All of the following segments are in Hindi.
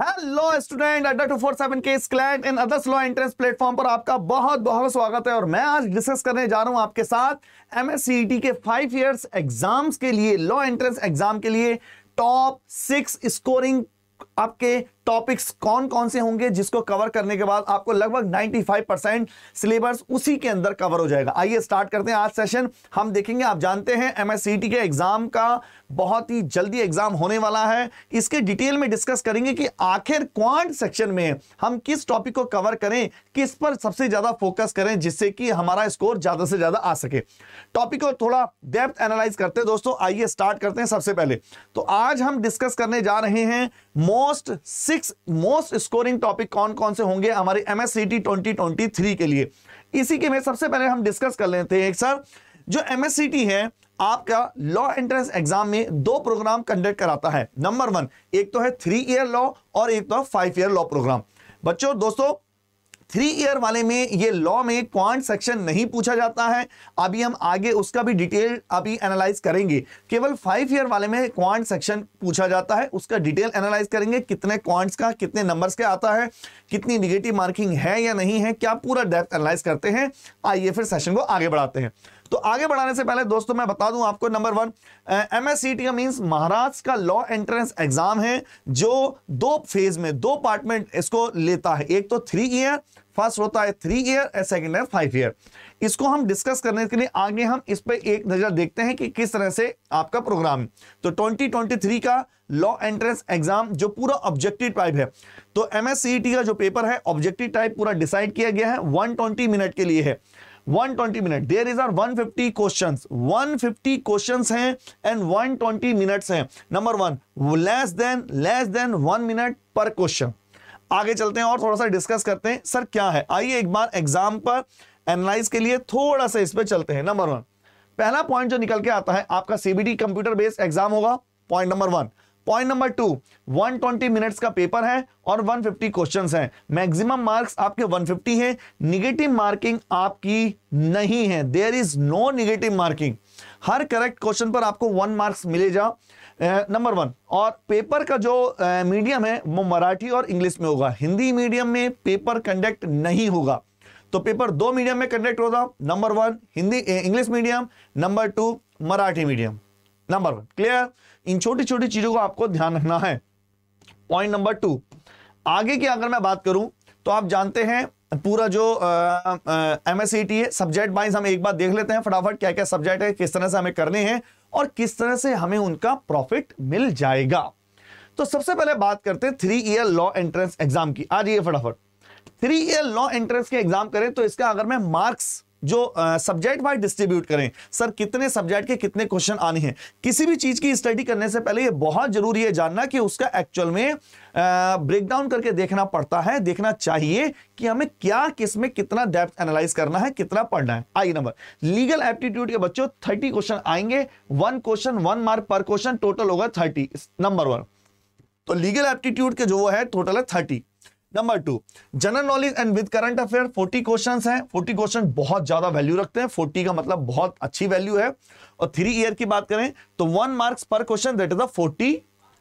hello student Adda two four seven के स्क्लैंड इन अदर्स लॉ एंट्रेंस प्लेटफॉर्म पर आपका बहुत बहुत स्वागत है और मैं आज डिस्कस करने जा रहा हूं आपके साथ टी e के फाइव इयर्स एग्जाम्स के लिए लॉ एंट्रेंस एग्जाम के लिए टॉप सिक्स स्कोरिंग आपके टॉपिक्स कौन कौन से होंगे जिसको कवर करने के बाद आपको लगभग 95 परसेंट सिलेबस उसी के अंदर कवर हो जाएगा आइए स्टार्ट करते हैं आज सेशन हम देखेंगे आप जानते हैं एम के एग्जाम का बहुत ही जल्दी एग्जाम होने वाला है इसके डिटेल में डिस्कस करेंगे कि आखिर क्वांट सेक्शन में हम किस टॉपिक को कवर करें किस पर सबसे ज्यादा फोकस करें जिससे कि हमारा स्कोर ज्यादा से ज्यादा आ सके टॉपिक को थोड़ा डेप्थ एनालाइज करते हैं दोस्तों आइए स्टार्ट करते हैं सबसे पहले तो आज हम डिस्कस करने जा रहे हैं more most six most scoring topic कौन कौन से होंगे हमारे एमएससीटी थ्री के लिए इसी के में सबसे पहले हम डिस्कस कर लेते हैं सर जो एमएससीटी है आपका लॉ एंट्रेंस एग्जाम में दो प्रोग्राम कंडक्ट कराता है नंबर वन एक तो है थ्री ईयर लॉ और एक तो फाइव ईयर लॉ प्रोग्राम बच्चों दोस्तों थ्री ईयर वाले में ये लॉ में क्वांट सेक्शन नहीं पूछा जाता है अभी हम आगे उसका भी डिटेल अभी एनालाइज करेंगे केवल फाइव ईयर वाले में क्वांट सेक्शन पूछा जाता है उसका डिटेल एनालाइज करेंगे कितने क्वांट्स का कितने नंबर्स का आता है कितनी निगेटिव मार्किंग है या नहीं है क्या पूरा डेप्थ एनालाइज करते हैं आइए फिर सेशन को आगे बढ़ाते हैं तो आगे बढ़ाने से पहले दोस्तों मैं बता दूं आपको number one M S C T का महाराष्ट्र का लॉ एंट्रेंस एग्जाम है जो दो फेज में दो पार्ट में इसको लेता है एक तो थ्री ईयर फर्स्ट होता है थ्री ईयर एंड सेकेंड है फाइव ईयर इसको हम डिस्कस करने के लिए आगे हम इस पर एक नज़र देखते हैं कि किस तरह से आपका प्रोग्राम तो 2023 का लॉ एंट्रेंस एग्जाम जो पूरा ऑब्जेक्टिव टाइप है तो एम का जो पेपर है ऑब्जेक्टिव टाइप पूरा डिसाइड किया गया है 120 मिनट के लिए है 120 minute there is are 150 questions 150 questions हैं एंड 120 मिनट्स हैं number one less than less than one minute per question आगे चलते हैं और थोड़ा सा डिस्कस करते हैं सर क्या है आइए एक बार एग्जाम पर एनालाइज के लिए थोड़ा सा इस पर चलते हैं नंबर वन पहला पॉइंट जो निकल के आता है आपका सीबीटी कंप्यूटर बेस्ड एग्जाम होगा point number one point number two 120 minutes का पेपर है और 150 क्वेश्चन है मैक्सिमम मार्क्स आपके 150 है निगेटिव मार्किंग आपकी नहीं है there is no negative marking हर करेक्ट क्वेश्चन पर आपको वन मार्क्स मिलेगा नंबर वन और पेपर का जो मीडियम है वो मराठी और इंग्लिश में होगा हिंदी मीडियम में पेपर कंडक्ट नहीं होगा तो पेपर दो मीडियम में कंडक्ट होगा number one Hindi English medium number two Marathi medium number one clear इन छोटी छोटी चीजों को आपको ध्यान रखना है पॉइंट नंबर टू आगे की अगर मैं बात करूं तो आप जानते हैं पूरा जो एम एस e है सब्जेक्ट वाइज हम एक बार देख लेते हैं फटाफट क्या क्या सब्जेक्ट है किस तरह से हमें करने हैं और किस तरह से हमें उनका प्रॉफिट मिल जाएगा तो सबसे पहले बात करते हैं three year law entrance exam की आ जाइए फटाफट थ्री ईयर लॉ एंट्रेंस के एग्जाम करें तो इसका अगर मैं मार्क्स जो सब्जेक्ट वाइज डिस्ट्रीब्यूट करें सर कितने सब्जेक्ट के कितने क्वेश्चन आने हैं किसी भी चीज की स्टडी करने से पहले ये बहुत जरूरी है जानना कि उसका एक्चुअल में ब्रेकडाउन करके देखना पड़ता है देखना चाहिए कि हमें क्या किस में कितना डेप्थ एनालाइज करना है कितना पढ़ना है आई नंबर लीगल एप्टीट्यूड के बच्चों थर्टी क्वेश्चन आएंगे वन क्वेश्चन वन मार्क पर क्वेश्चन टोटल होगा थर्टी नंबर वन तो लीगल एप्टीट्यूड के जो है टोटल है thirty number two general knowledge and with current affair 40 question हैं 40 क्वेश्चन बहुत ज्यादा वैल्यू रखते हैं 40 का मतलब बहुत अच्छी वैल्यू है और थ्री ईयर की बात करें तो वन मार्क्स पर question that is the 40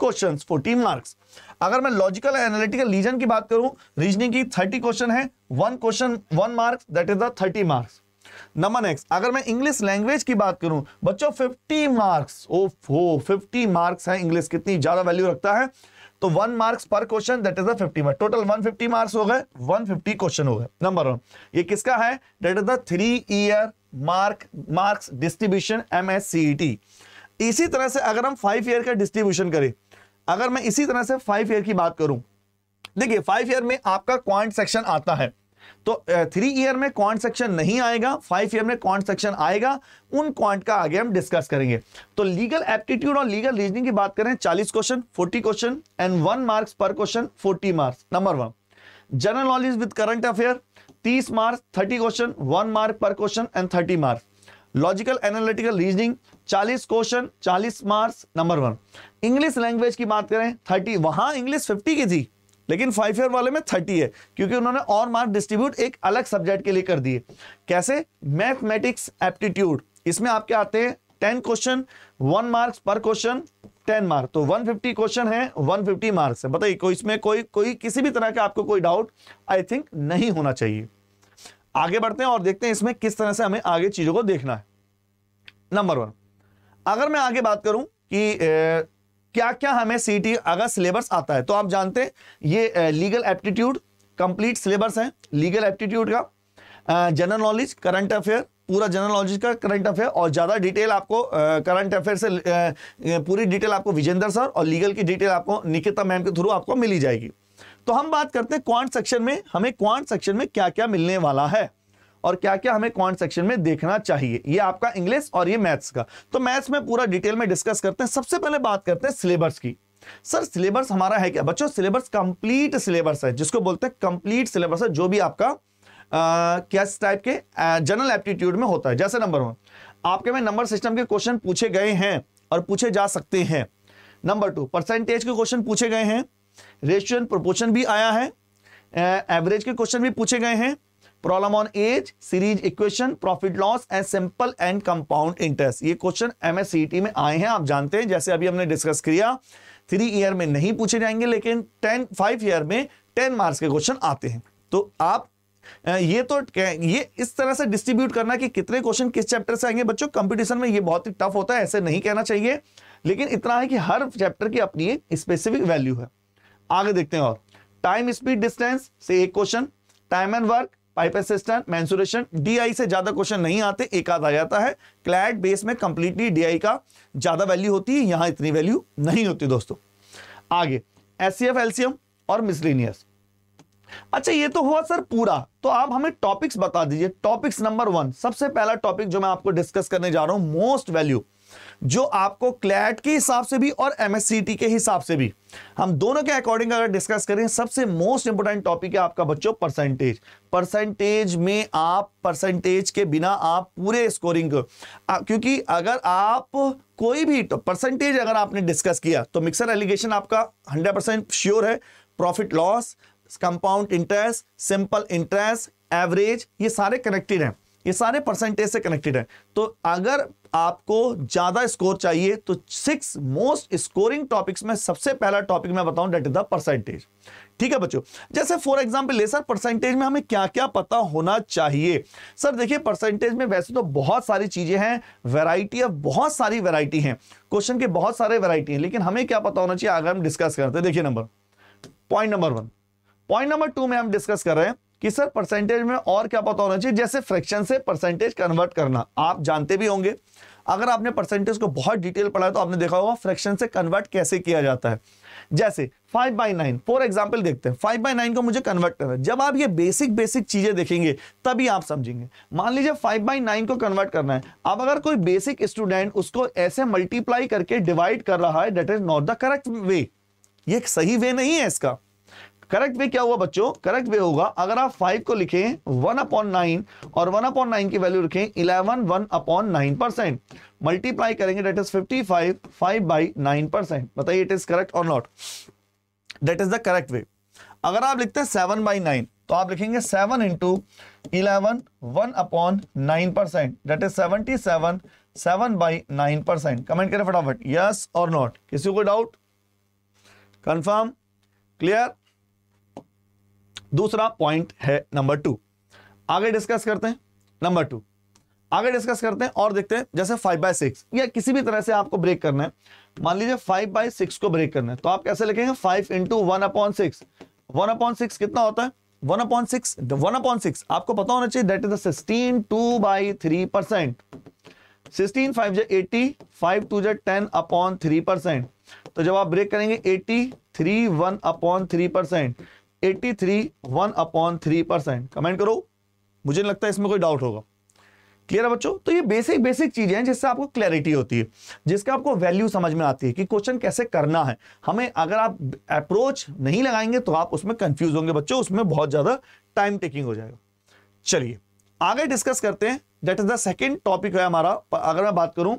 questions 14 marks अगर मैं लॉजिकल एनालिटिकल रीजन की बात करूं रीजनिंग की 30 क्वेश्चन है one question one marks that is the 30 marks number next अगर मैं इंग्लिश लैंग्वेज की बात करूं बच्चों 50 मार्क्स ओफो 50 मार्क्स है इंग्लिश कितनी ज्यादा वैल्यू रखता है तो वन मार्क्स पर question that is the fifty marks total one fifty marks हो गए वन फिफ्टी क्वेश्चन हो गए नंबर वन ये किसका है that is the three year mark marks distribution M S C T इसी तरह से अगर हम फाइव ईयर का डिस्ट्रीब्यूशन करें अगर मैं इसी तरह से फाइव ईयर की बात करूं देखिए फाइव ईयर में आपका क्वांट सेक्शन आता है तो थ्री ईयर में क्वांट सेक्शन नहीं आएगा फाइव ईयर में क्वांट सेक्शन आएगा उन क्वांट का आगे हम डिस्कस करेंगे तो लीगल एप्टीट्यूड और लीगल रीजनिंग की बात करें चालीस question forty question and one marks पर question forty marks number one general knowledge with current affair तीस marks thirty question one mark पर question and thirty marks logical analytical reasoning 40 question 40 marks number one English language की बात करें 30 वहां इंग्लिश 50 की थी लेकिन फाइव ईयर वाले में थर्टी है क्योंकि उन्होंने और मार्क डिस्ट्रीब्यूट एक अलग सब्जेक्ट के लिए कर दिए कैसे मैथमेटिक्स एप्टीट्यूड इसमें आपके आते हैं टेन क्वेश्चन वन मार्क्स पर क्वेश्चन टेन मार्क तो वन फिफ्टी क्वेश्चन है वन फिफ्टी मार्क्स है बताइए कोई इसमें कोई कोई किसी भी तरह का आपको कोई डाउट आई थिंक नहीं होना चाहिए आगे बढ़ते हैं और देखते हैं इसमें किस तरह से हमें आगे चीजों को देखना है नंबर वन अगर मैं आगे बात करूं कि क्या क्या हमें सीटी अगर सिलेबस आता है तो आप जानते हैं ये लीगल एप्टीट्यूड कंप्लीट सिलेबस है लीगल एप्टीट्यूड का जनरल नॉलेज करंट अफेयर पूरा जनरल नॉलेज का करंट अफेयर और ज़्यादा डिटेल आपको करंट अफेयर से पूरी डिटेल आपको विजेंद्र सर और लीगल की डिटेल आपको निकिता मैम के थ्रू आपको मिली जाएगी तो हम बात करते हैं क्वांट सेक्शन में हमें क्वांट सेक्शन में क्या क्या मिलने वाला है और क्या क्या हमें कॉन्ट सेक्शन में देखना चाहिए ये आपका इंग्लिश और ये मैथ्स का तो मैथ्स में पूरा डिटेल में डिस्कस करते हैं सबसे पहले बात करते हैं सिलेबस की सर सिलेबस हमारा है क्या बच्चों सिलेबस कंप्लीट सिलेबस है जिसको बोलते हैं कंप्लीट सिलेबस है जो भी आपका क्या टाइप के जनरल एप्टीट्यूड में होता है जैसे नंबर वन आपके में नंबर सिस्टम के क्वेश्चन पूछे गए हैं और पूछे जा सकते हैं नंबर टू परसेंटेज के क्वेश्चन पूछे गए हैं रेशियो एंड प्रोपोर्शन भी आया है एवरेज के क्वेश्चन भी पूछे गए हैं problem on age series equation profit loss and simple and compound interest ये क्वेश्चन एमएससीटी e में आए हैं आप जानते हैं जैसे अभी हमने डिस्कस किया थ्री ईयर में नहीं पूछे जाएंगे लेकिन टेन फाइव ईयर में टेन मार्क्स के क्वेश्चन आते हैं तो आप ये तो ये इस तरह से डिस्ट्रीब्यूट करना कि कितने क्वेश्चन किस चैप्टर से आएंगे बच्चों कंपटीशन में ये बहुत ही टफ होता है ऐसे नहीं कहना चाहिए लेकिन इतना है कि हर चैप्टर की अपनी एक स्पेसिफिक वैल्यू है आगे देखते हैं और टाइम स्पीड डिस्टेंस से एक question time and work pipe cistern mensuration DI से ज्यादा क्वेश्चन नहीं आते एक आध आ जाता है क्लैट बेस में कंप्लीटली डीआई का ज्यादा वैल्यू होती है यहां इतनी वैल्यू नहीं होती दोस्तों आगे एस एलसीएम और मिसलिनियस अच्छा ये तो हुआ सर पूरा तो आप हमें टॉपिक्स बता दीजिए टॉपिक्स नंबर वन सबसे पहला टॉपिक जो मैं आपको डिस्कस करने जा रहा हूं मोस्ट वैल्यू जो आपको क्लैट के हिसाब से भी और एमएससीटी के हिसाब से भी हम दोनों के अकॉर्डिंग अगर डिस्कस करें सबसे मोस्ट इंपोर्टेंट टॉपिक है आपका बच्चों परसेंटेज परसेंटेज में आप परसेंटेज के बिना आप पूरे स्कोरिंग क्योंकि अगर आप कोई भी तो परसेंटेज अगर आपने डिस्कस किया तो मिक्सर एलिगेशन आपका हंड्रेड परसेंट श्योर है profit loss compound interest simple interest average ये सारे कनेक्टेड हैं ये सारे परसेंटेज से कनेक्टेड है तो अगर आपको ज्यादा स्कोर चाहिए तो सिक्स मोस्ट स्कोरिंग टॉपिक्स में सबसे पहला टॉपिक मैं बताऊं डेट इज द परसेंटेज ठीक है बच्चों जैसे फॉर एग्जांपल ले सर परसेंटेज में हमें क्या क्या पता होना चाहिए सर देखिए परसेंटेज में वैसे तो बहुत सारी चीजें हैं वैरायटी है बहुत सारी वेराइटी है क्वेश्चन के बहुत सारे वेराइटी है लेकिन हमें क्या पता होना चाहिए अगर हम डिस्कस करते हैं देखिए number point number one point number two में हम डिस्कस कर रहे हैं कि सर परसेंटेज में और क्या पता होना चाहिए जैसे फ्रैक्शन से परसेंटेज कन्वर्ट करना आप जानते भी होंगे अगर आपने परसेंटेज को बहुत डिटेल पढ़ा है तो आपने देखा होगा फ्रैक्शन से कन्वर्ट कैसे किया जाता है जैसे five by nine for example देखते हैं फाइव बाई नाइन को मुझे कन्वर्ट करना है जब आप ये बेसिक बेसिक चीजें देखेंगे तभी आप समझेंगे मान लीजिए फाइव बाई नाइन को कन्वर्ट करना है अब अगर कोई बेसिक स्टूडेंट उसको ऐसे मल्टीप्लाई करके डिवाइड कर रहा है that is not the correct way ये सही वे नहीं है इसका करेक्ट वे क्या हुआ बच्चों करेक्ट वे होगा अगर आप फाइव को लिखें वन अपॉन नाइन और वन अपॉन नाइन की वैल्यू रखें eleven one upon nine percent multiply करेंगे that is fifty five five by nine percent बताइए इट इज करेक्ट और not that is the correct way अगर आप लिखते हैं सेवन बाई नाइन तो आप लिखेंगे seven into eleven one upon nine percent that is seventy seven seven by nine percent comment करें फटाफट यस और नॉट किसी को डाउट कंफर्म क्लियर दूसरा पॉइंट है नंबर टू आगे डिस्कस करते हैं नंबर टू आगे डिस्कस करते हैं और देखते हैं जैसे फाइव बाय सिक्स या किसी भी तरह से आपको ब्रेक करना है मान लीजिए फाइव बाय सिक्स को ब्रेक करना है तो आप कैसे लिखेंगे five into one upon six one upon six कितना होता है one upon six one upon six आपको पता होना चाहिए that is sixteen two by three percent sixteen five जे एटी फाइव टू जे टेन अपॉन थ्री परसेंट तो जब आप ब्रेक करेंगे eighty three one upon three percent eighty three one upon three percent comment करो मुझे नहीं लगता है इसमें कोई डाउट होगा क्लियर है बच्चों तो ये बेसिक बेसिक चीजें हैं जिससे आपको क्लैरिटी होती है जिसका आपको वैल्यू समझ में आती है कि क्वेश्चन कैसे करना है हमें अगर आप अप्रोच नहीं लगाएंगे तो आप उसमें कंफ्यूज होंगे बच्चों उसमें बहुत ज्यादा टाइम टेकिंग हो जाएगा चलिए आगे डिस्कस करते हैं that is the second topic है हमारा अगर मैं बात करूं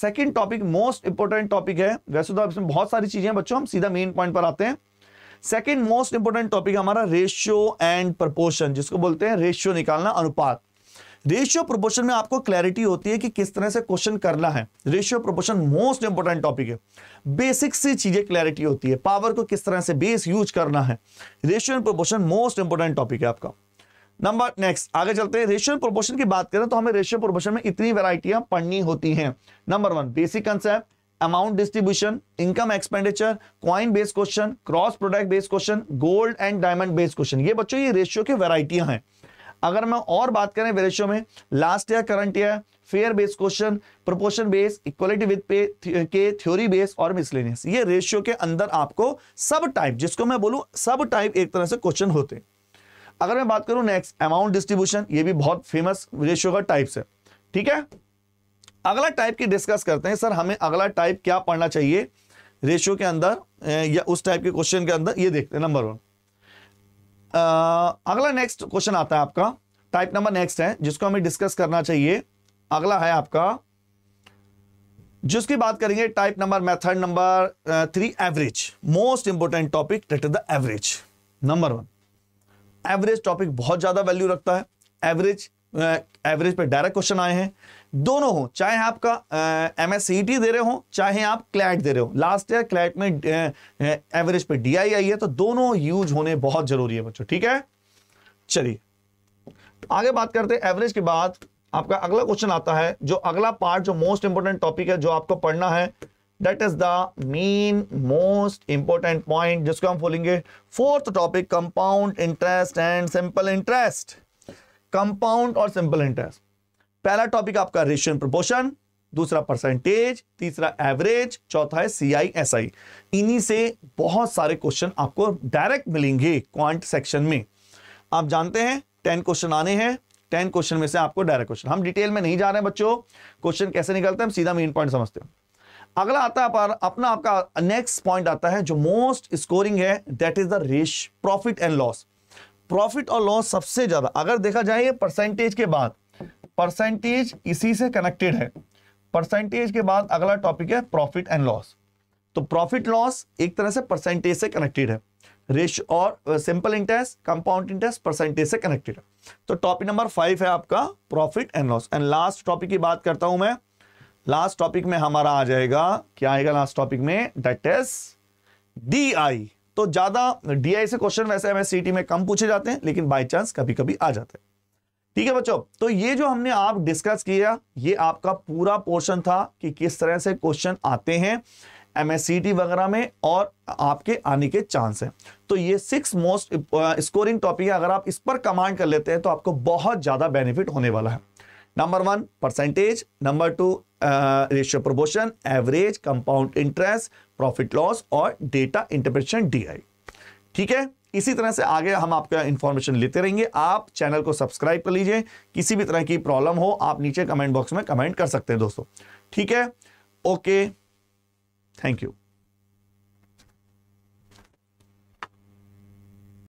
second topic most important topic है वैसे तो इसमें बहुत सारी चीजें बच्चों हम सीधा मेन पॉइंट पर आते हैं सेकेंड मोस्ट इंपोर्टेंट टॉपिक हमारा रेशियो एंड प्रपोर्शन जिसको बोलते हैं रेशियो निकालना अनुपात रेशियो प्रोपोर्शन में आपको क्लैरिटी होती है कि किस तरह से क्वेश्चन करना है ratio proportion most important topic है बेसिक सी चीजें क्लैरिटी होती है पावर को किस तरह से बेस यूज करना है ratio and proportion most important topic है आपका नंबर नेक्स्ट आगे चलते हैं रेशियो प्रोपोर्शन की बात करें तो हमें रेशियो प्रोपोर्शन में इतनी वेराइटियां पढ़नी होती है number one basic concept amount distribution income expenditure coin based question cross product based question gold and diamond based question ये बच्चों ये रेशियो की वेराइटियां हैं अगर मैं और बात करें रेशियो में last year current year fair based question proportion base equality with पे के थ्योरी बेस और मिसलेनियस ये रेशियो के अंदर आपको सब टाइप जिसको मैं बोलूं सब टाइप एक तरह से क्वेश्चन होते अगर मैं बात करूं नेक्स्ट अमाउंट डिस्ट्रीब्यूशन ये भी बहुत फेमस रेशियो का टाइप्स है ठीक है अगला टाइप की डिस्कस करते हैं सर हमें अगला टाइप क्या पढ़ना चाहिए रेशियो के अंदर या उस टाइप के क्वेश्चन के अंदर ये देखते हैं नंबर वन अगला नेक्स्ट क्वेश्चन आता है आपका टाइप नंबर नेक्स्ट है जिसको हमें डिस्कस करना चाहिए अगला है आपका जिसकी बात करेंगे type number method number three average most important topic that is the average number one average topic बहुत ज्यादा वैल्यू रखता है एवरेज एवरेज पे डायरेक्ट क्वेश्चन आए हैं दोनों हो चाहे आपका एम एस e दे रहे हो चाहे आप क्लैट दे रहे हो लास्ट ईयर क्लैट में एवरेज पे डी आई आई है तो दोनों यूज होने बहुत जरूरी है बच्चों ठीक है चलिए आगे बात करते हैं एवरेज के बाद आपका अगला क्वेश्चन आता है जो अगला पार्ट जो मोस्ट इंपोर्टेंट टॉपिक है जो आपको पढ़ना है that is the main most important point जिसको हम बोलेंगे fourth topic compound interest and simple interest compound और सिंपल इंटरेस्ट पहला टॉपिक आपका रेशियन प्रपोर्शन दूसरा परसेंटेज तीसरा एवरेज चौथा है सी आई एस आई इन्हीं से बहुत सारे क्वेश्चन आपको डायरेक्ट मिलेंगे क्वांट सेक्शन में आप जानते हैं टेन क्वेश्चन आने हैं टेन क्वेश्चन में से आपको डायरेक्ट क्वेश्चन हम डिटेल में नहीं जा रहे हैं बच्चों क्वेश्चन कैसे निकलते हैं हम सीधा मेन पॉइंट समझते हैं अगला आता है पर अपना आपका नेक्स्ट पॉइंट आता है जो मोस्ट स्कोरिंग है दैट इज द रेश प्रॉफिट एंड लॉस प्रॉफिट और लॉस सबसे ज्यादा अगर देखा जाए परसेंटेज के बाद परसेंटेज इसी से कनेक्टेड है परसेंटेज के बाद अगला टॉपिक है प्रॉफिट एंड लॉस तो प्रॉफिट लॉस एक तरह से परसेंटेज से कनेक्टेड है रेश और simple interest compound interest percentage से कनेक्टेड है तो टॉपिक नंबर फाइव है आपका profit and loss and last topic की बात करता हूं मैं लास्ट टॉपिक में हमारा आ जाएगा क्या आएगा लास्ट टॉपिक में डेट इज डी आई तो ज्यादा आई से क्वेश्चन वैसे हमें सीटी में कम पूछे जाते हैं लेकिन बाई चांस कभी कभी आ जाते हैं ठीक है बच्चों तो ये जो हमने आप डिस्कस किया ये आपका पूरा पोर्शन था कि किस तरह से क्वेश्चन आते हैं एमएससीटी वगैरह में और आपके आने के चांस हैं तो ये सिक्स मोस्ट स्कोरिंग टॉपिक है अगर आप इस पर कमांड कर लेते हैं तो आपको बहुत ज़्यादा बेनिफिट होने वाला है number one percentage number two ratio proportion average compound interest profit loss और डेटा इंटरप्रिटेशन आई ठीक है इसी तरह से आगे हम आपका इंफॉर्मेशन लेते रहेंगे आप चैनल को सब्सक्राइब कर लीजिए किसी भी तरह की प्रॉब्लम हो आप नीचे कमेंट बॉक्स में कमेंट कर सकते हैं दोस्तों ठीक है ओके थैंक यू